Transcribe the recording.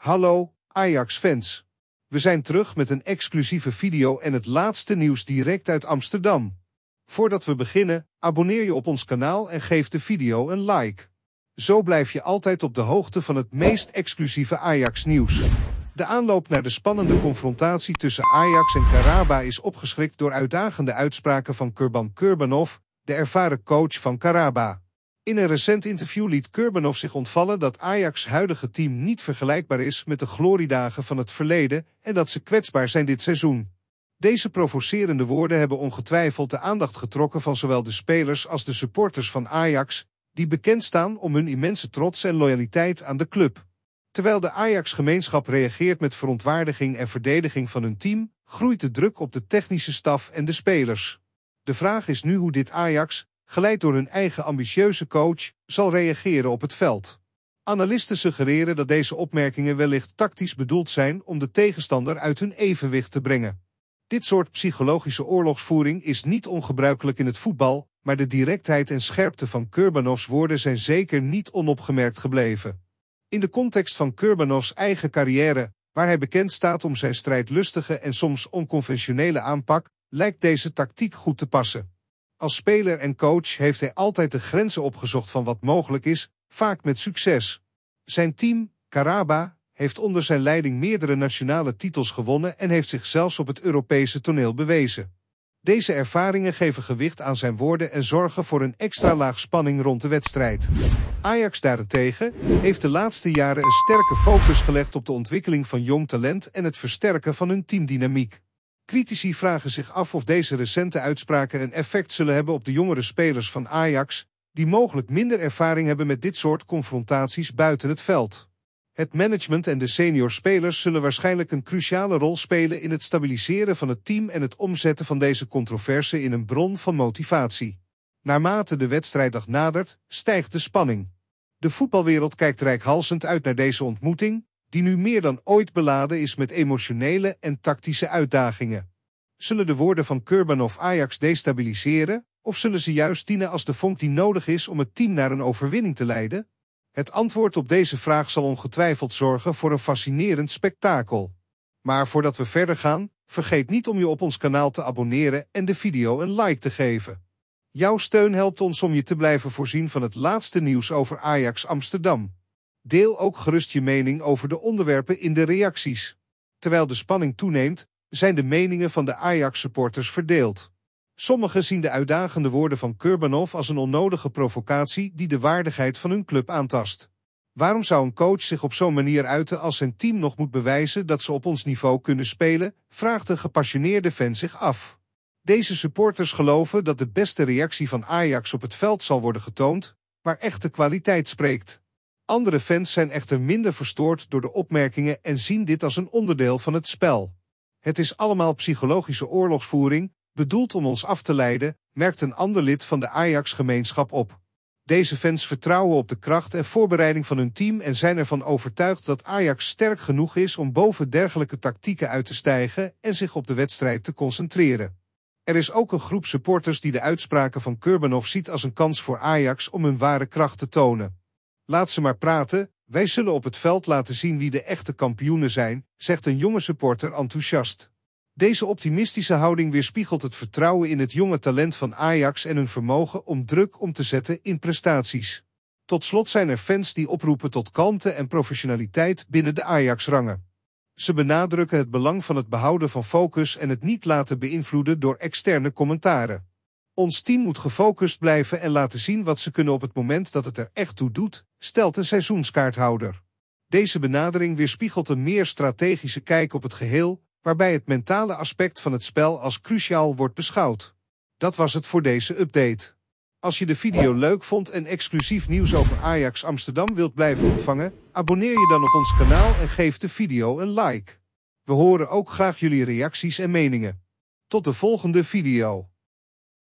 Hallo, Ajax-fans. We zijn terug met een exclusieve video en het laatste nieuws direct uit Amsterdam. Voordat we beginnen, abonneer je op ons kanaal en geef de video een like. Zo blijf je altijd op de hoogte van het meest exclusieve Ajax-nieuws. De aanloop naar de spannende confrontatie tussen Ajax en Karaba is opgeschrikt door uitdagende uitspraken van Kurban Kurbanov, de ervaren coach van Karaba. In een recent interview liet Kurbanov zich ontvallen dat Ajax' huidige team niet vergelijkbaar is met de gloriedagen van het verleden en dat ze kwetsbaar zijn dit seizoen. Deze provocerende woorden hebben ongetwijfeld de aandacht getrokken van zowel de spelers als de supporters van Ajax, die bekend staan om hun immense trots en loyaliteit aan de club. Terwijl de Ajax-gemeenschap reageert met verontwaardiging en verdediging van hun team, groeit de druk op de technische staf en de spelers. De vraag is nu hoe dit Ajax, geleid door hun eigen ambitieuze coach, zal reageren op het veld. Analisten suggereren dat deze opmerkingen wellicht tactisch bedoeld zijn om de tegenstander uit hun evenwicht te brengen. Dit soort psychologische oorlogsvoering is niet ongebruikelijk in het voetbal, maar de directheid en scherpte van Kurbanovs woorden zijn zeker niet onopgemerkt gebleven. In de context van Kurbanovs eigen carrière, waar hij bekend staat om zijn strijdlustige en soms onconventionele aanpak, lijkt deze tactiek goed te passen. Als speler en coach heeft hij altijd de grenzen opgezocht van wat mogelijk is, vaak met succes. Zijn team, Caraba, heeft onder zijn leiding meerdere nationale titels gewonnen en heeft zich zelfs op het Europese toneel bewezen. Deze ervaringen geven gewicht aan zijn woorden en zorgen voor een extra laag spanning rond de wedstrijd. Ajax daarentegen heeft de laatste jaren een sterke focus gelegd op de ontwikkeling van jong talent en het versterken van hun teamdynamiek. Critici vragen zich af of deze recente uitspraken een effect zullen hebben op de jongere spelers van Ajax, die mogelijk minder ervaring hebben met dit soort confrontaties buiten het veld. Het management en de senior spelers zullen waarschijnlijk een cruciale rol spelen in het stabiliseren van het team en het omzetten van deze controverse in een bron van motivatie. Naarmate de wedstrijddag nadert, stijgt de spanning. De voetbalwereld kijkt reikhalsend uit naar deze ontmoeting, die nu meer dan ooit beladen is met emotionele en tactische uitdagingen. Zullen de woorden van Kurbanov Ajax destabiliseren, of zullen ze juist dienen als de vonk die nodig is om het team naar een overwinning te leiden? Het antwoord op deze vraag zal ongetwijfeld zorgen voor een fascinerend spektakel. Maar voordat we verder gaan, vergeet niet om je op ons kanaal te abonneren en de video een like te geven. Jouw steun helpt ons om je te blijven voorzien van het laatste nieuws over Ajax Amsterdam. Deel ook gerust je mening over de onderwerpen in de reacties. Terwijl de spanning toeneemt, zijn de meningen van de Ajax-supporters verdeeld. Sommigen zien de uitdagende woorden van Kurbanov als een onnodige provocatie die de waardigheid van hun club aantast. Waarom zou een coach zich op zo'n manier uiten als zijn team nog moet bewijzen dat ze op ons niveau kunnen spelen, vraagt een gepassioneerde fan zich af. Deze supporters geloven dat de beste reactie van Ajax op het veld zal worden getoond, waar echte kwaliteit spreekt. Andere fans zijn echter minder verstoord door de opmerkingen en zien dit als een onderdeel van het spel. Het is allemaal psychologische oorlogsvoering, bedoeld om ons af te leiden, merkt een ander lid van de Ajax-gemeenschap op. Deze fans vertrouwen op de kracht en voorbereiding van hun team en zijn ervan overtuigd dat Ajax sterk genoeg is om boven dergelijke tactieken uit te stijgen en zich op de wedstrijd te concentreren. Er is ook een groep supporters die de uitspraken van Kurbanov ziet als een kans voor Ajax om hun ware kracht te tonen. Laat ze maar praten, wij zullen op het veld laten zien wie de echte kampioenen zijn, zegt een jonge supporter enthousiast. Deze optimistische houding weerspiegelt het vertrouwen in het jonge talent van Ajax en hun vermogen om druk om te zetten in prestaties. Tot slot zijn er fans die oproepen tot kalmte en professionaliteit binnen de Ajax-rangen. Ze benadrukken het belang van het behouden van focus en het niet laten beïnvloeden door externe commentaren. Ons team moet gefocust blijven en laten zien wat ze kunnen op het moment dat het er echt toe doet, stelt een seizoenskaarthouder. Deze benadering weerspiegelt een meer strategische kijk op het geheel, waarbij het mentale aspect van het spel als cruciaal wordt beschouwd. Dat was het voor deze update. Als je de video leuk vond en exclusief nieuws over Ajax Amsterdam wilt blijven ontvangen, abonneer je dan op ons kanaal en geef de video een like. We horen ook graag jullie reacties en meningen. Tot de volgende video.